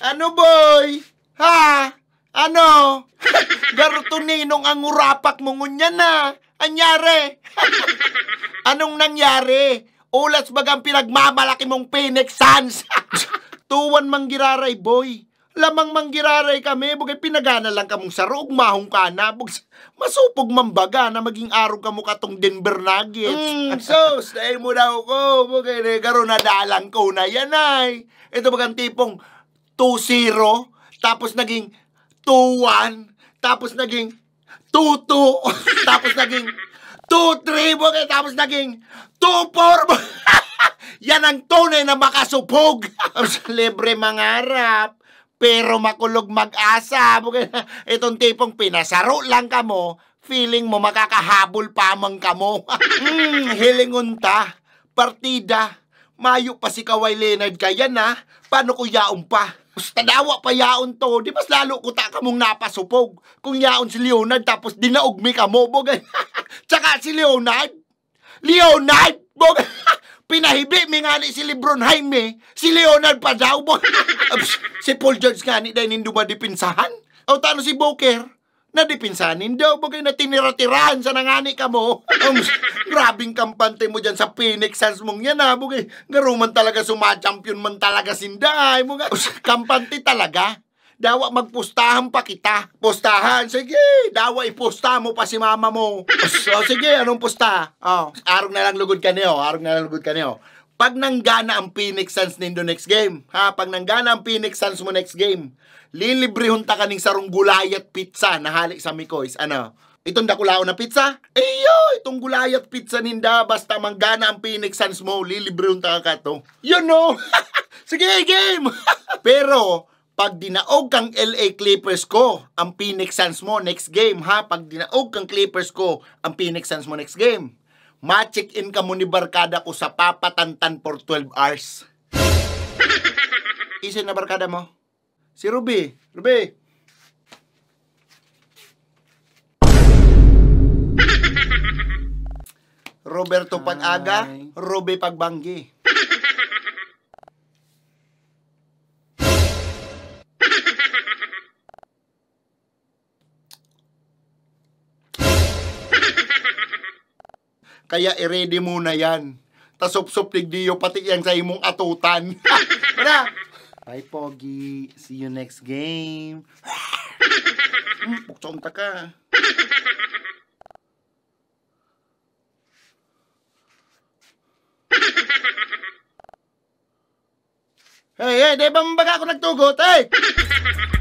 Ano boy? Ha? Ano? ninong ang urapak mo ngunya na. Anyari? Anong nangyari? Ulas bagang pinagmamalaki mong Phoenix Suns. Tuwan manggiraray, boy. Lamang manggiraray kami, bugay pinagana lang kamong sarog, mahong ka na, bugs, masupog mambaga na maging araw ka mo katong Denver Nuggets. Mm, so, stay mo daw ko, bugay eh, na na dalang ko na yan ay. Ito bagang tipong, 2-0, tapos naging 2-1, tapos naging 2-2, tapos naging 2-3, tapos naging 2-4. Yan ang tunay na makasupog. Libre mangarap, pero makulog mag-asa. Itong tipong pinasaro lang ka mo, feeling mo makakahabol pa man ka mo. mm, hilingunta, partida, Mayo pa si Kaway Leonard kaya na. Paano ko yaon pa? Basta dawa pa yaon to. Di mas lalo ko ta kamong napasupog. Kung yaon si Leonard tapos dinaog mi ka mo. Bogay. Tsaka si Leonard. Leonard! Bogay. Pinahibi mi nga ni si Lebron Jaime. Eh. Si Leonard pa daw. si Paul George nga ni dahil hindi madipinsahan. O tano si Boker. Nadipinsanin daw, bagay na tinira sa nangani ka mo. Ang grabing kampante mo dyan sa Phoenix Suns mong yan ha, bagay. Garuman talaga sumachampion man talaga sinday mo. Kampante talaga. Dawa magpustahan pa kita. Pustahan, sige. Dawa ipusta mo pa si mama mo. So, sige, anong pusta? Oh, arog na lang lugod ka niyo. Arog na lang lugod ka niyo. Pag nanggana ang Phoenix Suns nindo next game, ha? Pag nanggana ang Phoenix Suns mo next game, lilibrehon ta kaning sarong gulayat pizza na halik sa Mikoys. Ano? Itong dakulao na pizza? iyo, itong gulayat pizza ninda. Basta manggana ang Phoenix Suns mo, lilibrehon ta ka to. You know? Sige, game! Pero, pag dinaog kang LA Clippers ko, ang Phoenix Suns mo next game ha. Pag dinaog kang Clippers ko, ang Phoenix Suns mo next game ma-check in ka mo ni barkada ko sa Papa Tantan for 12 hours. Isin na barkada mo? Si Ruby. Ruby! Roberto Pag-aga, Ruby Pagbanggi. Kaya i-ready mo na yan. Tasop-sop digdiyo pati yan sa imong atutan. Wala! Bye, Pogi. See you next game. hmm, Puksonta ka. Hey, hey, di ba mabaga ako nagtugot? Hey!